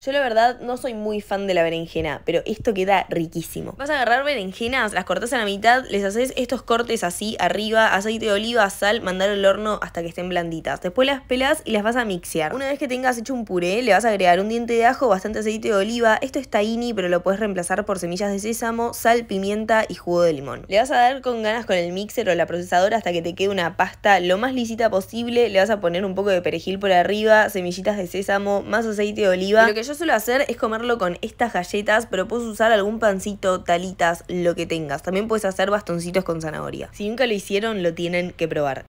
Yo la verdad no soy muy fan de la berenjena, pero esto queda riquísimo. Vas a agarrar berenjenas, las cortas a la mitad, les haces estos cortes así arriba, aceite de oliva, sal, mandar al horno hasta que estén blanditas. Después las pelas y las vas a mixear. Una vez que tengas hecho un puré, le vas a agregar un diente de ajo, bastante aceite de oliva. Esto es tahini, pero lo puedes reemplazar por semillas de sésamo, sal, pimienta y jugo de limón. Le vas a dar con ganas con el mixer o la procesadora hasta que te quede una pasta lo más lisita posible. Le vas a poner un poco de perejil por arriba, semillitas de sésamo, más aceite de oliva yo suelo hacer es comerlo con estas galletas, pero puedes usar algún pancito, talitas, lo que tengas. También puedes hacer bastoncitos con zanahoria. Si nunca lo hicieron, lo tienen que probar.